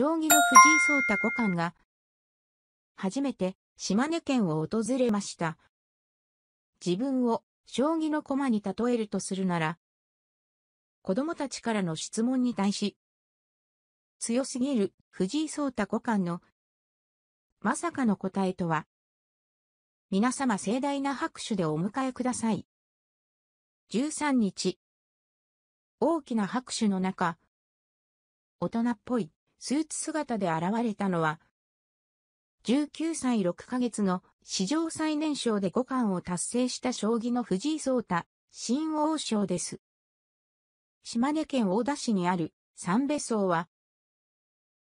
将棋の藤井聡太五冠が、初めて島根県を訪れました。自分を将棋の駒に例えるとするなら、子供たちからの質問に対し、強すぎる藤井聡太五冠の、まさかの答えとは、皆様盛大な拍手でお迎えください。13日、大きな拍手の中、大人っぽい。スーツ姿で現れたのは、19歳6ヶ月の史上最年少で五冠を達成した将棋の藤井聡太、新王将です。島根県大田市にある三部荘は、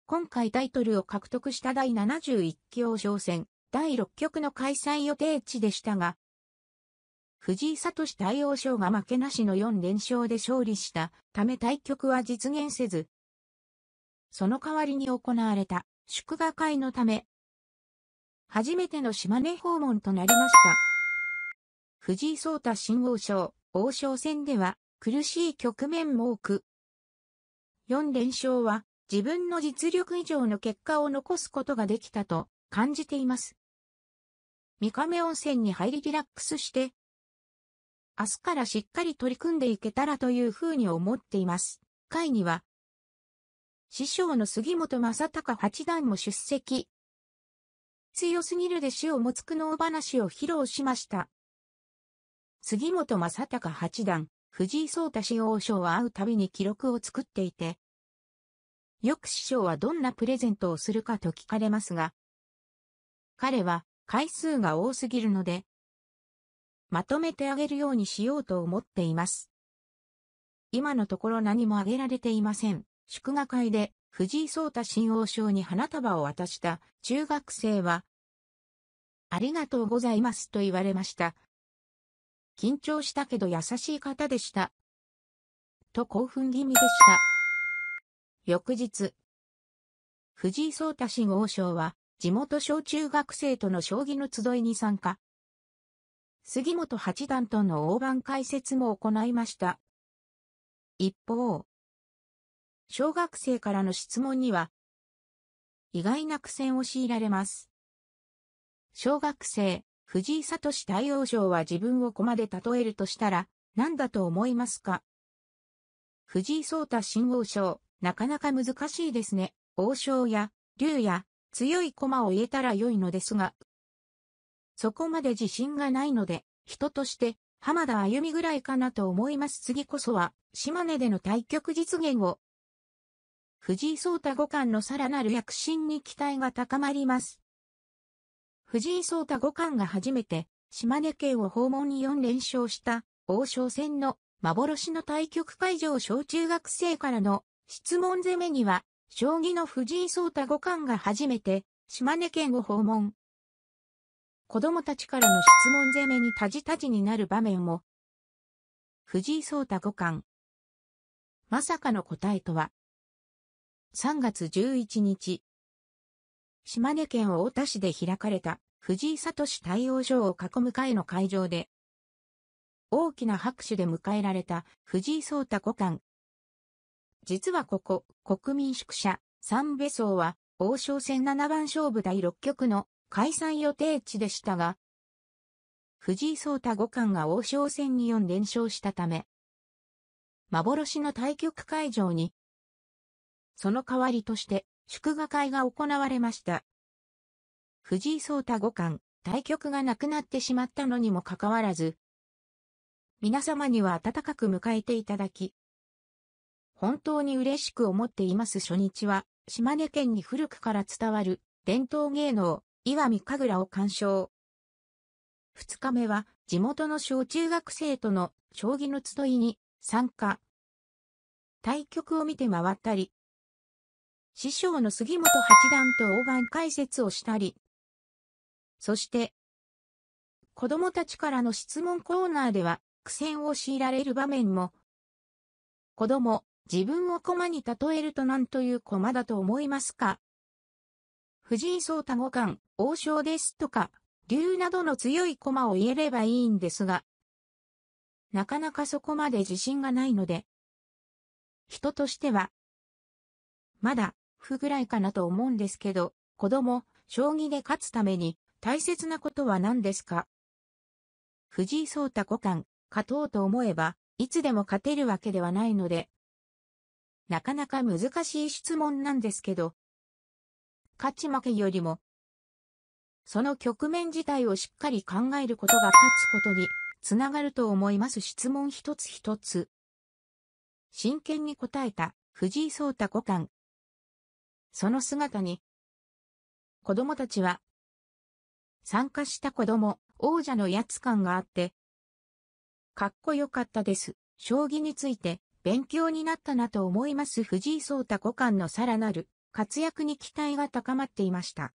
今回タイトルを獲得した第71期王将戦第6局の開催予定地でしたが、藤井聡太王将が負けなしの4連勝で勝利したため対局は実現せず、その代わりに行われた祝賀会のため、初めての島根訪問となりました。藤井聡太新王将、王将戦では苦しい局面も多く、4連勝は自分の実力以上の結果を残すことができたと感じています。三亀温泉に入りリラックスして、明日からしっかり取り組んでいけたらというふうに思っています。会には師匠の杉本正隆八段も出席。強すぎる弟子を持つ苦悩話を披露しました。杉本正隆八段、藤井聡太氏王将は会うたびに記録を作っていて、よく師匠はどんなプレゼントをするかと聞かれますが、彼は回数が多すぎるので、まとめてあげるようにしようと思っています。今のところ何もあげられていません。祝賀会で藤井聡太新王将に花束を渡した中学生は、ありがとうございますと言われました。緊張したけど優しい方でした。と興奮気味でした。翌日、藤井聡太新王将は、地元小中学生との将棋の集いに参加。杉本八段との大盤解説も行いました。一方、小学生からの質問には、意外な苦戦を強いられます。小学生、藤井聡太陽賞は自分を駒で例えるとしたら、何だと思いますか藤井聡太新王将、なかなか難しいですね。王将や、竜や、強い駒を入れたら良いのですが、そこまで自信がないので、人として、浜田歩みぐらいかなと思います。次こそは、島根での対局実現を藤井聡太五冠のさらなる躍進に期待が高まります。藤井聡太五冠が初めて島根県を訪問に4連勝した王将戦の幻の対局会場小中学生からの質問攻めには将棋の藤井聡太五冠が初めて島根県を訪問。子供たちからの質問攻めにたじたじになる場面も。藤井聡太五冠。まさかの答えとは3月11日、島根県大田市で開かれた藤井聡対応所を囲む会の会場で、大きな拍手で迎えられた藤井聡太五冠。実はここ、国民宿舎、三部荘は、王将戦七番勝負第6局の開催予定地でしたが、藤井聡太五冠が王将戦に4連勝したため、幻の対局会場にその代わりとして、祝賀会が行われました。藤井聡太五冠、対局がなくなってしまったのにもかかわらず、皆様には温かく迎えていただき、本当に嬉しく思っています初日は、島根県に古くから伝わる伝統芸能、岩見神楽を鑑賞。二日目は、地元の小中学生との将棋の集いに参加。対局を見て回ったり、師匠の杉本八段と大盤解説をしたり、そして、子供たちからの質問コーナーでは苦戦を強いられる場面も、子供、自分を駒に例えると何という駒だと思いますか藤井聡太五冠、王将ですとか、竜などの強い駒を言えればいいんですが、なかなかそこまで自信がないので、人としては、まだ夫ぐらいかなと思うんですけど、子供、将棋で勝つために大切なことは何ですか藤井聡太五冠、勝とうと思えば、いつでも勝てるわけではないので、なかなか難しい質問なんですけど、勝ち負けよりも、その局面自体をしっかり考えることが勝つことにつながると思います質問一つ一つ。真剣に答えた藤井聡太五冠、その姿に、子供たちは、参加した子供、王者のやつ感があって、かっこよかったです。将棋について勉強になったなと思います藤井聡太五冠のさらなる活躍に期待が高まっていました。